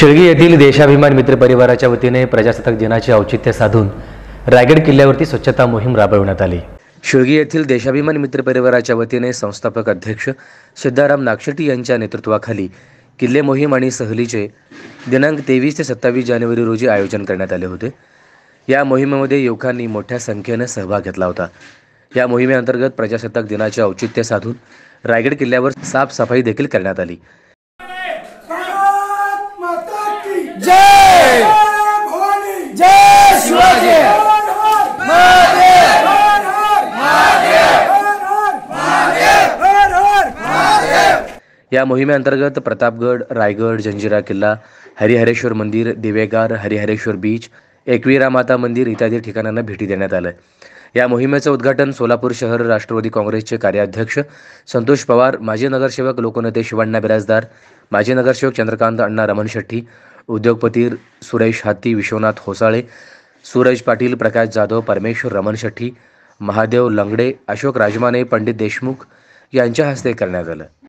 शिळगी येथील देशाभिमान मित्र परिवाराच्या वतीने प्रजासत्ताक दिनाचे औचित्य साधून रायगड किल्ल्यावरती स्वच्छता मोहीम राबविण्यात आली शिळगी येथील देशाभिमान मित्र परिवाराच्या वतीने संस्थापक अध्यक्ष सिद्धाराम नागशेट्टी यांच्या नेतृत्वाखाली किल्ले मोहीम आणि सहलीचे दिनांक तेवीस ते सत्तावीस जानेवारी रोजी आयोजन करण्यात आले होते या मोहिमेमध्ये युवकांनी मोठ्या संख्येनं सहभाग घेतला होता या मोहिमेअंतर्गत प्रजासत्ताक दिनाचे औचित्य साधून रायगड किल्ल्यावर साफसफाई देखील करण्यात आली या मोहिमेअंतर्गत प्रतापगड रायगड जंजिरा किल्ला हरिहरेश्वर मंदिर दिवेगार हरिहरेश्वर बीच एकविरा माता मंदिर इत्यादी ठिकाणांना भेटी देण्यात आलं या मोहिमेचं उद्घाटन सोलापूर शहर राष्ट्रवादी काँग्रेसचे कार्याध्यक्ष संतोष पवार माजी नगरसेवक लोकनेते शिवण्णा बिराजदार माजी नगरसेवक चंद्रकांत अण्णा रमण शेट्टी उद्योगपती सुरेश हाती विश्वनाथ होसाळे सूरज पाटील प्रकाश जाधव परमेश्वर रमण शेट्टी महादेव लंगडे अशोक राजमाने पंडित देशमुख यांच्या हस्ते करण्यात आलं